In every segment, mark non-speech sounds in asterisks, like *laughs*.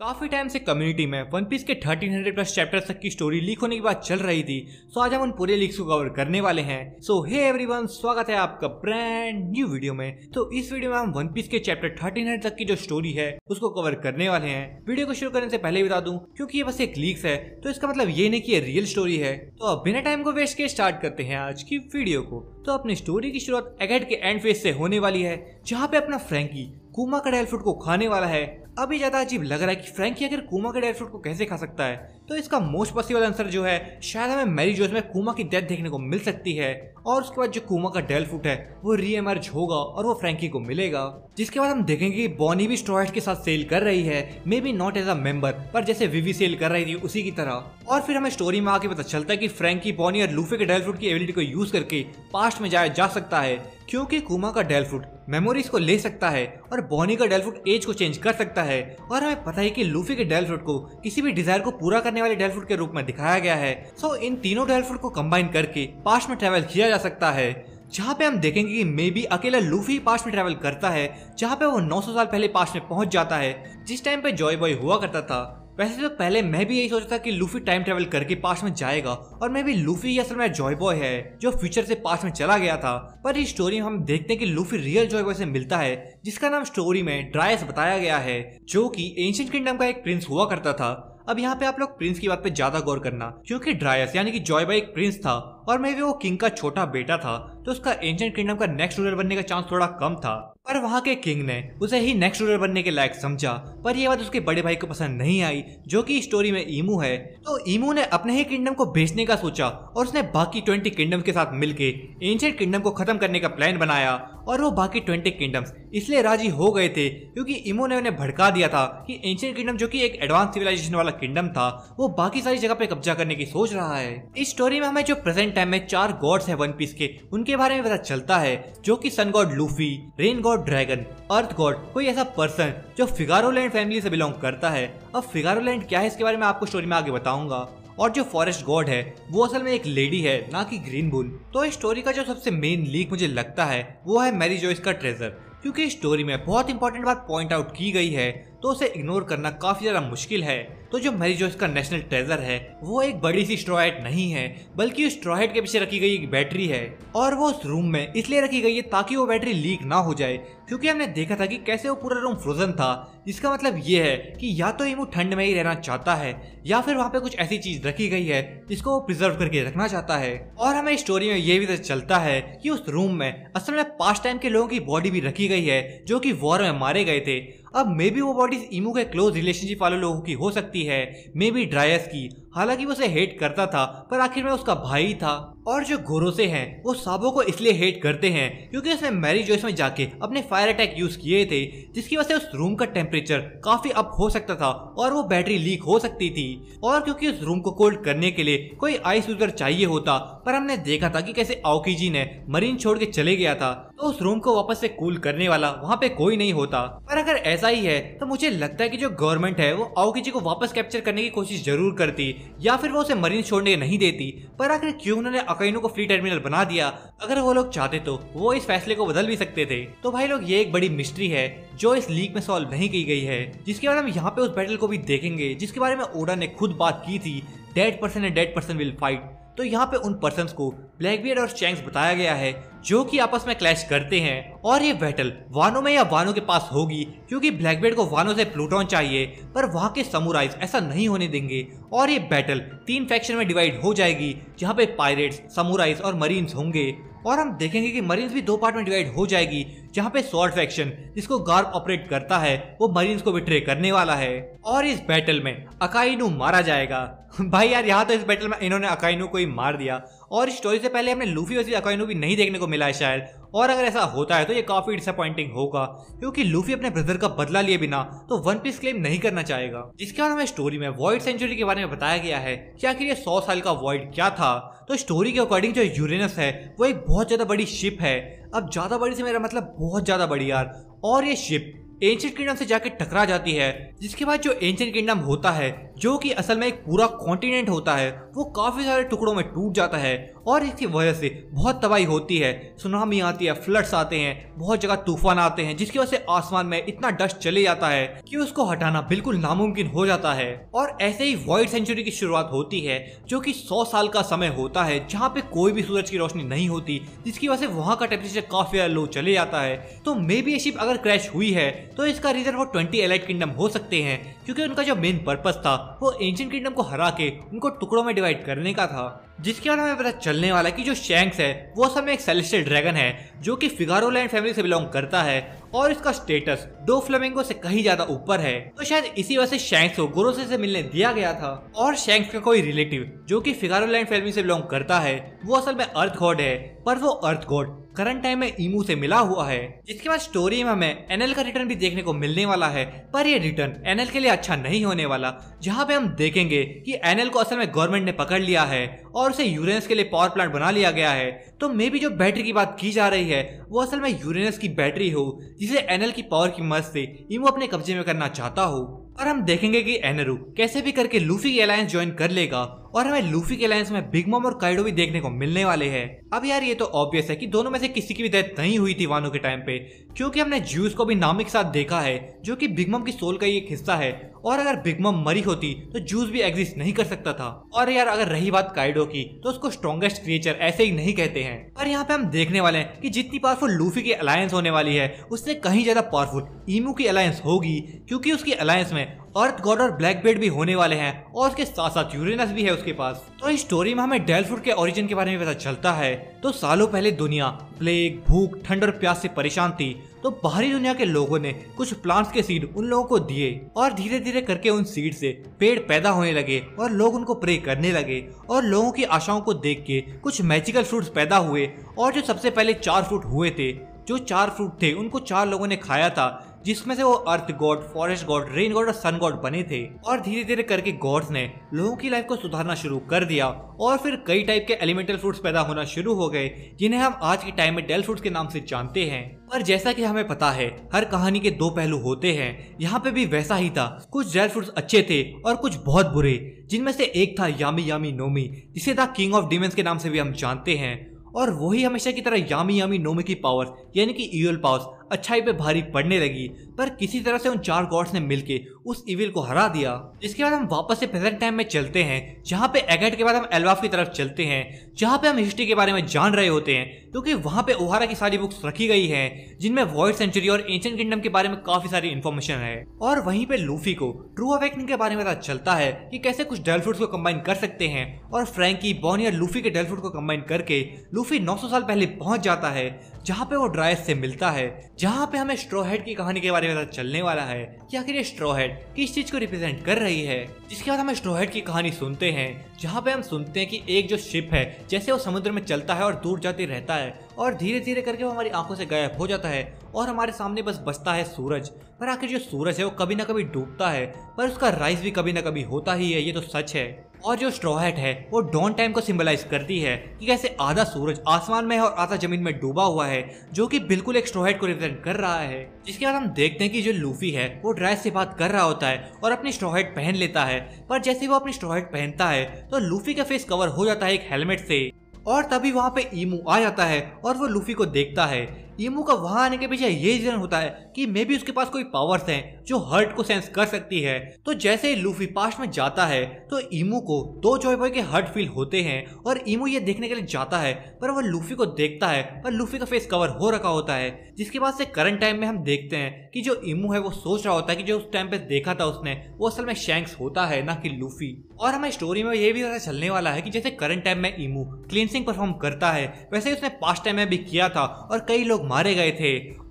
काफ़ी टाइम से कम्युनिटी में वन पीस के 1300 प्लस चैप्टर तक की स्टोरी लीक होने की बात चल रही थी सो आज हम उन पूरे लीक्स को कवर करने वाले हैं सो हे एवरीवन स्वागत है आपका ब्रांड न्यू वीडियो में तो इस वीडियो में हम वन पीस के चैप्टर 1300 तक की जो स्टोरी है उसको कवर करने वाले हैं वीडियो को शुरू करने से पहले बता दू क्योंकि ये बस एक लीक्स है तो इसका मतलब ये नहीं की रियल स्टोरी है तो अब बिना टाइम को वेस्ट के स्टार्ट करते हैं आज की वीडियो को तो अपनी स्टोरी की शुरुआत एगेट के एंड फेज से होने वाली है जहाँ पे अपना फ्रेंकी कुमा का डेल को खाने वाला है अभी ज़्यादा अजीब लग रहा है कि फ्रैंकी अगर कोमा के ड्राई फ्रूट को कैसे खा सकता है तो इसका मोस्ट पॉसिबल आंसर जो है शायद हमें मैरी जोस में कुमा की डेथ देखने को मिल सकती है और उसके बाद जो कुमा का डेल फुट है वो रीएमर्ज होगा और वो फ्रेंकी को मिलेगा जिसके बाद हम देखेंगे कि बॉनी भी स्ट्रॉइड के साथ सेल कर रही है maybe not as a member पर जैसे विवी सेल कर रही थी उसी की तरह और फिर हमें स्टोरी में आके पता चलता है कि फ्रेंकी बॉनी और लूफे के डेल फ्रूट की एबिलिटी को यूज करके पास्ट में जाया जा सकता है क्योंकि कुमा का डेल फ्रूट मेमोरीज को ले सकता है और बॉनी का डेल फ्रूट एज को चेंज कर सकता है और हमें पता है कि लूफी के डेल फ्रूट को किसी भी डिजायर को पूरा करने करने वाले डेल के रूप में दिखाया गया है सो इन तीनों डेल को कम्बाइन करके पास में ट्रेवल किया जा सकता है जहाँ पे हम देखेंगे कि मे बी अकेला लूफी पास में ट्रेवल करता है जहाँ पे वो 900 साल पहले पास में पहुंच जाता है जिस टाइम पे जॉय बॉय हुआ करता था वैसे तो पहले मैं भी यही सोचा था कि लूफी टाइम ट्रेवल करके पास में जाएगा और मैं भी लूफी असल में जॉय बॉय है जो फ्यूचर से पास में चला गया था पर इस स्टोरी में हम देखते हैं कि लूफी रियल जॉय बॉय से मिलता है जिसका नाम स्टोरी में ड्रायस बताया गया है जो कि एंशियंट किंगडम का एक प्रिंस हुआ करता था अब यहाँ पे आप लोग प्रिंस की बात पे ज्यादा गौर करना क्योंकि ड्रायस यानी कि जॉय बाई एक प्रिंस था और मैं भी वो किंग का छोटा बेटा था तो उसका एंशियंट किंगडम का नेक्स्ट रूलर बनने का चांस थोड़ा कम था पर वहाँ के किंग ने उसे ही नेक्स्ट रूलर बनने के लायक समझा पर यह बात उसके बड़े भाई को पसंद नहीं आई जो कि स्टोरी में ईमू है तो ईमू ने अपने ही किंगडम को भेजने का सोचा और उसने बाकी ट्वेंटी किंगडम के साथ मिलकर एंशियंट किंगडम को खत्म करने का प्लान बनाया और वो बाकी ट्वेंटी किंगडम्स इसलिए राजी हो गए थे क्योंकि इमो ने उन्हें भड़का दिया था कि एंशियंट किंगडम जो कि एक एडवांस सिविलाइजेशन वाला किंगडम था वो बाकी सारी जगह पे कब्जा करने की सोच रहा है इस स्टोरी में हमें जो प्रेजेंट टाइम में चार गॉड्स है वन पीस के उनके बारे में पता चलता है जो की sun god Luffy rain god dragon earth god कोई ऐसा पर्सन जो फिगारोलैंड फैमिली से बिलोंग करता है अब फिगारोलैंड क्या है इसके बारे में आपको स्टोरी में आगे बताऊंगा और जो फॉरेस्ट गॉड है वो असल में एक लेडी है ना कि ग्रीन बुल तो इस स्टोरी का जो सबसे मेन लीक मुझे लगता है वो है मैरी जॉइस का ट्रेजर क्योंकि इस स्टोरी में बहुत इंपॉर्टेंट बात पॉइंट आउट की गई है तो उसे इग्नोर करना काफ़ी ज़्यादा मुश्किल है तो जो मरीजोस का नेशनल ट्रेजर है वो एक बड़ी सी स्ट्रॉइड नहीं है बल्कि उस स्ट्रॉइड के पीछे रखी गई एक बैटरी है और वो उस रूम में इसलिए रखी गई है ताकि वो बैटरी लीक ना हो जाए क्योंकि हमने देखा था कि कैसे वो पूरा रूम फ्रोजन था इसका मतलब ये है कि या तो इमू ठंड में ही रहना चाहता है या फिर वहाँ पे कुछ ऐसी चीज रखी गई है जिसको वो प्रिजर्व करके रखना चाहता है और हमें स्टोरी में ये भी तो चलता है कि उस रूम में असल में पास्ट टाइम के लोगों की बॉडी भी रखी गई है जो कि वॉर में मारे गए थे अब मे बी वो बॉडीज इमू के क्लोज रिलेशनशिप वाले लोगों की हो सकती सकती है मे बी ड्रायस की हालांकि वो उसे हेट करता था पर आखिर में उसका भाई था और जो घोरोसे हैं वो साबो को इसलिए हेट करते हैं क्योंकि उसने मैरी जोइस में जाके अपने फायर अटैक यूज किए थे जिसकी वजह से उस रूम का टेम्परेचर काफी अप हो सकता था और वो बैटरी लीक हो सकती थी और क्योंकि उस रूम को कोल्ड करने के लिए कोई आइस यूजर चाहिए होता पर हमने देखा था कि कैसे जी ने मरीन छोड़ के चले गया था तो उस रूम को वापस से कूल करने वाला वहाँ पे कोई नहीं होता पर अगर ऐसा ही है तो मुझे लगता है कि जो गवर्नमेंट है वो जी को वापस कैप्चर करने की कोशिश जरूर करती या फिर वो उसे मरीन छोड़ने नहीं देती पर आखिर क्यों उन्होंने अकैनो को फ्री टर्मिनल बना दिया अगर वो लोग चाहते तो वो इस फैसले को बदल भी सकते थे तो भाई लोग ये एक बड़ी मिस्ट्री है जो इस लीक में सॉल्व नहीं की गई है जिसके बाद हम यहाँ पे उस बैटल को भी देखेंगे जिसके बारे में ओडा ने खुद बात की थी dead person and dead person will fight तो यहाँ पे उन पर्सन को ब्लैकबियर्ड और चैंग्स बताया गया है जो कि आपस में क्लैश करते हैं और ये बैटल वानो में या वानो के पास होगी क्योंकि ब्लैकबेड को वानो से प्लूटॉन चाहिए पर वहाँ के समुराइज ऐसा नहीं होने देंगे और ये बैटल तीन फैक्शन में डिवाइड हो जाएगी जहाँ पे पायरेट्स समुराइज और मरीन्स होंगे और हम देखेंगे कि मरीन्स भी दो पार्ट में डिवाइड हो जाएगी जहाँ पे सॉर्ट फैक्शन जिसको गार्ब ऑपरेट करता है वो मरीन्स को बिट्रे करने वाला है और इस बैटल में अकाइनू मारा जाएगा *laughs* भाई यार यहाँ तो इस बैटल में इन्होंने अकाइनू को ही मार दिया और स्टोरी से पहले हमने लूफी वैसे अकाइनू भी नहीं देखने को मिला है शायद और अगर ऐसा होता है तो ये काफी डिसअपॉइंटिंग होगा क्योंकि लूफी अपने ब्रदर का बदला लिए बिना तो वन पीस क्लेम नहीं करना चाहेगा जिसके बाद हमें स्टोरी में वॉइड सेंचुरी के बारे में बताया गया है कि आखिर ये सौ साल का वॉइड क्या था तो स्टोरी के अकॉर्डिंग जो यूरेनस है वो एक बहुत ज्यादा बड़ी शिप है अब ज़्यादा बड़ी से मेरा मतलब बहुत ज़्यादा बड़ी यार और ये शिप एंशियंट किंगडम से जाके टकरा जाती है जिसके बाद जो एंशियंट किंगडम होता है जो कि असल में एक पूरा कॉन्टिनेंट होता है वो काफी सारे टुकड़ों में टूट जाता है और इसकी वजह से बहुत तबाही होती है सुनामी आती है फ्लड्स आते हैं बहुत जगह तूफान आते हैं जिसकी वजह से आसमान में इतना डस्ट चले जाता है कि उसको हटाना बिल्कुल नामुमकिन हो जाता है और ऐसे ही वाइल्ड सेंचुरी की शुरुआत होती है जो कि 100 साल का समय होता है जहाँ पे कोई भी सूरज की रोशनी नहीं होती जिसकी वजह से वहाँ का टेम्परेचर काफी लो चले जाता है तो मे बी ये शिप अगर क्रैश हुई है तो इसका रीजन वो ट्वेंटी एलाइट किंगडम हो सकते हैं क्योंकि उनका जो मेन पर्पज था वो एंशियंट किंगडम को हरा के उनको टुकड़ों में डिवाइड करने का था जिसके बारे में पता चलने वाला है कि जो शैंक्स है वो असल में एक सेलेस्टियल ड्रैगन है जो कि फिगारो लैंड फैमिली से बिलोंग करता है और इसका स्टेटस दो फ्लेमिंगो से कहीं ज्यादा ऊपर है तो शायद इसी वजह से शैंक्स को गोरोसे से मिलने दिया गया था और शैंक्स का कोई रिलेटिव जो कि फिगारो लैंड फैमिली से बिलोंग करता है वो असल में अर्थ गॉड है पर वो अर्थ गॉड करंट टाइम में इमू से मिला हुआ है इसके बाद स्टोरी में हमें एनएल का रिटर्न भी देखने को मिलने वाला है पर ये रिटर्न एनएल के लिए अच्छा नहीं होने वाला जहाँ पे हम देखेंगे कि एनएल को असल में गवर्नमेंट ने पकड़ लिया है और उसे यूरेनस के लिए पावर प्लांट बना लिया गया है तो मे भी जो बैटरी की बात की जा रही है वो असल में यूरेनस की बैटरी हो जिसे एनएल की पावर की मदद से इमो अपने कब्जे में करना चाहता हो और हम देखेंगे कि एनरू कैसे भी करके लूफी की अलायंस ज्वाइन कर लेगा और हमें लूफी के अलायंस में बिग मॉम और काइडो भी देखने को मिलने वाले हैं अब यार ये तो ऑब्वियस है कि दोनों में से किसी की भी डेथ नहीं हुई थी वानो के टाइम पे क्योंकि हमने जूस को भी नामी के साथ देखा है जो कि बिग मॉम की सोल का एक हिस्सा है और अगर बिग मॉम मरी होती तो जूस भी एग्जिस्ट नहीं कर सकता था और यार अगर रही बात काइडो की तो उसको स्ट्रॉन्गेस्ट क्रिएचर ऐसे ही नहीं कहते हैं पर यहाँ पे हम देखने वाले हैं कि जितनी पावरफुल लूफी की अलायंस होने वाली है उससे कहीं ज्यादा पावरफुल ईमू की अलायंस होगी क्योंकि उसकी अलायंस में अर्थ गॉड और ब्लैक बेड भी होने वाले हैं और उसके साथ साथ यूरेनस भी है उसके पास तो इस स्टोरी में हमें डेल्फुड के ओरिजिन के बारे में पता चलता है तो सालों पहले दुनिया प्लेग भूख ठंड और प्यास से परेशान थी तो बाहरी दुनिया के लोगों ने कुछ प्लांट्स के सीड उन लोगों को दिए और धीरे धीरे करके उन सीड से पेड़ पैदा होने लगे और लोग उनको प्रे करने लगे और लोगों की आशाओं को देख के कुछ मैजिकल फ्रूट्स पैदा हुए और जो सबसे पहले चार फ्रूट हुए थे जो चार फ्रूट थे उनको चार लोगों ने खाया था जिसमें से वो earth god forest god rain god और सन गॉड बने थे और धीरे धीरे करके गॉड्स ने लोगों की लाइफ को सुधारना शुरू कर दिया और फिर कई टाइप के एलिमेंटल फ्रूट्स पैदा होना शुरू हो गए जिन्हें हम आज के टाइम में डेल फ्रूट्स के नाम से जानते हैं पर जैसा कि हमें पता है हर कहानी के दो पहलू होते हैं यहाँ पे भी वैसा ही था कुछ डेल फ्रूट्स अच्छे थे और कुछ बहुत बुरे जिनमें से एक था यामी यामी नोमी जिसे द किंग ऑफ डिमेंस के नाम से भी हम जानते हैं और वही हमेशा की तरह यामी यामी नोमी की पावर्स यानी कि ईयल पावर्स अच्छाई पे भारी पड़ने लगी पर किसी तरह से उन चार गॉड्स ने मिलके उस इविल को हरा दिया इसके बाद हम वापस से प्रेजेंट टाइम में चलते हैं जहाँ पे एगेट के बाद हम एलवाफ की तरफ चलते हैं जहाँ पे हम हिस्ट्री के बारे में जान रहे होते हैं क्योंकि तो वहाँ पे ओहारा की सारी बुक्स रखी गई हैं जिनमें वॉइड सेंचुरी और एंशियन किंगडम के बारे में काफी सारी इन्फॉर्मेशन है और वहीं पे लूफी को ट्रू अवेकनिंग के बारे में पता चलता है कि कैसे कुछ डेल को कंबाइन कर सकते हैं और फ्रेंकी बॉनी और लूफी के डेल फ्रूट को कंबाइन करके लूफी नौ साल पहले पहुंच जाता है जहाँ पे वो ड्राइस से मिलता है जहाँ पे हमें स्ट्रोहेड की कहानी के बारे में पता चलने वाला है कि आखिर ये स्ट्रोहेड किस चीज को रिप्रेजेंट कर रही है जिसके बाद हम स्ट्रोहेड की कहानी सुनते हैं जहाँ पे हम सुनते हैं कि एक जो शिप है जैसे वो समुद्र में चलता है और दूर जाते रहता है और धीरे धीरे करके वो हमारी आंखों से गायब हो जाता है और हमारे सामने बस बचता है सूरज पर आखिर जो सूरज है वो कभी ना कभी डूबता है पर उसका राइज भी कभी ना कभी होता ही है ये तो सच है और जो स्ट्रॉहेट है वो डॉन टाइम को सिंबलाइज करती है कि कैसे आधा सूरज आसमान में है और आधा जमीन में डूबा हुआ है जो कि बिल्कुल एक स्ट्रॉहेट को रिप्रेजेंट कर रहा है जिसके बाद हम देखते हैं कि जो लूफी है वो ड्राइस से बात कर रहा होता है और अपनी स्ट्रॉहेट पहन लेता है पर जैसे वो अपनी स्ट्रॉहेट पहनता है तो लूफी का फेस कवर हो जाता है एक हेलमेट से और तभी वहाँ पे ईमू आ जाता है और वो लूफी को देखता है ईमू का वहां आने के पीछे ये रीजन होता है कि मे भी उसके पास कोई पावर्स हैं जो हर्ट को सेंस कर सकती है तो जैसे ही लूफी पास्ट में जाता है तो ईमू को दो जॉय बॉय के हर्ट फील होते हैं और ईमू ये देखने के लिए जाता है पर वह लूफी को देखता है पर लूफी का फेस कवर हो रखा होता है जिसके बाद से करंट टाइम में हम देखते हैं कि जो ईमू है वो सोच रहा होता है कि जो उस टाइम पे देखा था उसने वो असल में शैंक्स होता है ना कि लूफी और हमें स्टोरी में ये भी पता चलने वाला है कि जैसे करंट टाइम में ईमू क्लिनसिंग परफॉर्म करता है वैसे ही उसने पास्ट टाइम में भी किया था और कई लोग मारे गए थे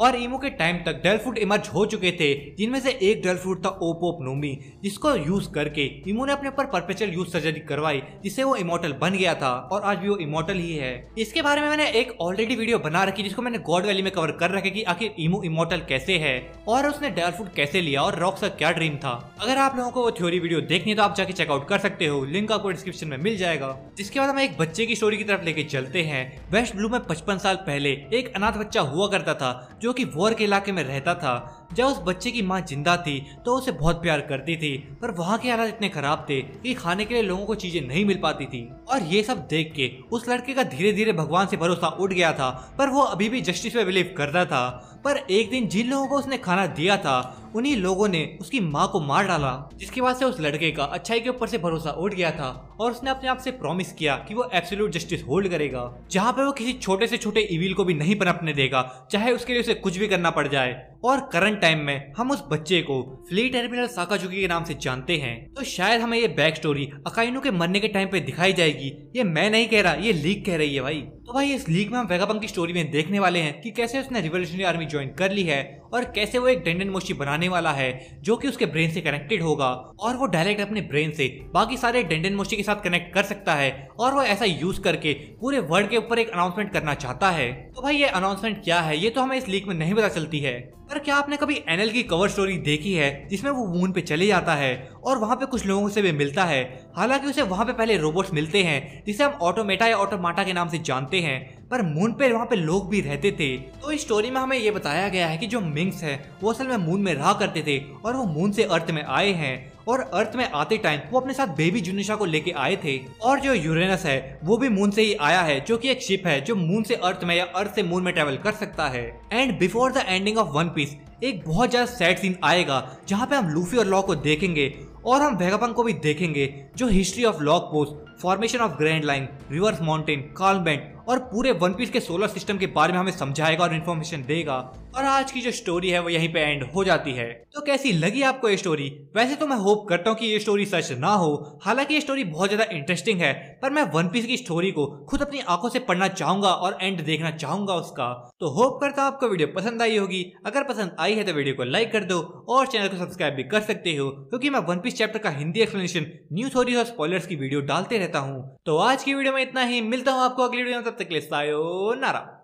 और ईमो के टाइम तक डेल फ्रूट इमर्ज हो चुके थे जिनमें से एक डेल फ्रूट था ओप ओप नोमी जिसको यूज करके ईमो ने अपने ऊपर परपेचुअल यूज सर्जरी करवाई जिससे वो इमोटल बन गया था और आज भी वो इमोटल ही है इसके बारे में मैंने एक ऑलरेडी वीडियो बना रखी जिसको मैंने गॉड वैली में कवर कर रखे की आखिर ईमो इमोटल कैसे है और उसने डेल फ्रूट कैसे लिया और रॉक का क्या ड्रीम था अगर आप लोगों को वो थ्योरी वीडियो देखनी है तो आप जाके चेकआउट कर सकते हो लिंक आपको डिस्क्रिप्शन में मिल जाएगा जिसके बाद हम एक बच्चे की स्टोरी की तरफ लेके चलते हैं वेस्ट ब्लू में पचपन साल पहले एक अनाथ बच्चा हुआ करता था जो जो कि वोर के इलाके में रहता था जब उस बच्चे की माँ जिंदा थी तो उसे बहुत प्यार करती थी पर वहाँ के हालात इतने खराब थे कि खाने के लिए लोगों को चीजें नहीं मिल पाती थी और ये सब देख के उस लड़के का धीरे धीरे भगवान से भरोसा उठ गया था पर वो अभी भी जस्टिस पे बिलीव करता था पर एक दिन जिन लोगों को उसने खाना दिया था उन्ही लोगों ने उसकी माँ को मार डाला जिसके बाद से उस लड़के का अच्छाई के ऊपर से भरोसा उठ गया था और उसने अपने आप से प्रॉमिस किया कि वो एब्सोल्यूट जस्टिस होल्ड करेगा जहाँ पे वो किसी छोटे से छोटे इविल को भी नहीं पनपने देगा चाहे उसके लिए उसे कुछ भी करना पड़ जाए और करंट टाइम में हम उस बच्चे को फ्ली टर्मिनल साकाजुकी के नाम से जानते हैं तो शायद हमें ये बैक स्टोरी अकाइनो के मरने के टाइम पे दिखाई जाएगी ये मैं नहीं कह रहा ये लीक कह रही है भाई तो भाई इस लीग में हम वेगाबंग की स्टोरी में देखने वाले हैं कि कैसे उसने रिवोल्यूशनरी आर्मी ज्वाइन कर ली है और कैसे वो एक डेंडन मोशी बनाने वाला है जो कि उसके ब्रेन से कनेक्टेड होगा और वो डायरेक्ट अपने ब्रेन से बाकी सारे डेंडन मोशी के साथ कनेक्ट कर सकता है और वो ऐसा यूज करके पूरे वर्ल्ड के ऊपर एक अनाउंसमेंट करना चाहता है तो भाई ये अनाउंसमेंट क्या है ये तो हमें इस लीक में नहीं पता चलती है पर क्या आपने कभी एनएल की कवर स्टोरी देखी है जिसमें वो मून पे चले जाता है और वहाँ पे कुछ लोगों से भी मिलता है हालांकि उसे वहाँ पे पहले रोबोट्स मिलते हैं जिसे हम ऑटोमेटा या ऑटोमाटा के नाम से जानते होते हैं पर मून पे वहाँ पे लोग भी रहते थे तो इस स्टोरी में हमें ये बताया गया है कि जो मिंग्स है वो असल में मून में रहा करते थे और वो मून से अर्थ में आए हैं और अर्थ में आते टाइम वो अपने साथ बेबी जुनिशा को लेके आए थे और जो यूरेनस है वो भी मून से ही आया है जो कि एक शिप है जो मून से अर्थ में या अर्थ से मून में ट्रेवल कर सकता है and before the ending of One Piece एक बहुत ज्यादा सैड सीन आएगा जहाँ पे हम लूफी और लॉ को देखेंगे और हम वेगापंग को भी देखेंगे जो history of log pose formation of Grand Line Reverse Mountain Calm और पूरे वन पीस के सोलर सिस्टम के बारे में हमें समझाएगा और इन्फॉर्मेशन देगा और आज की जो स्टोरी है वो यहीं पे एंड हो जाती है तो कैसी लगी आपको ये स्टोरी वैसे तो मैं होप करता हूँ कि ये स्टोरी सच ना हो हालांकि ये स्टोरी बहुत ज्यादा इंटरेस्टिंग है पर मैं वन पीस की स्टोरी को खुद अपनी आंखों से पढ़ना चाहूंगा और एंड देखना चाहूंगा उसका तो होप करता हूँ आपको वीडियो पसंद आई होगी अगर पसंद आई है तो वीडियो को लाइक कर दो और चैनल को सब्सक्राइब भी कर सकते हो क्योंकि मैं वन पीस चैप्टर का हिंदी एक्सप्लेनेशन न्यूज और स्पॉयर्स की वीडियो डालते रहे रहता हूं तो आज की वीडियो में इतना ही मिलता हूं आपको अगली वीडियो में तब तक के लिए सायो नारा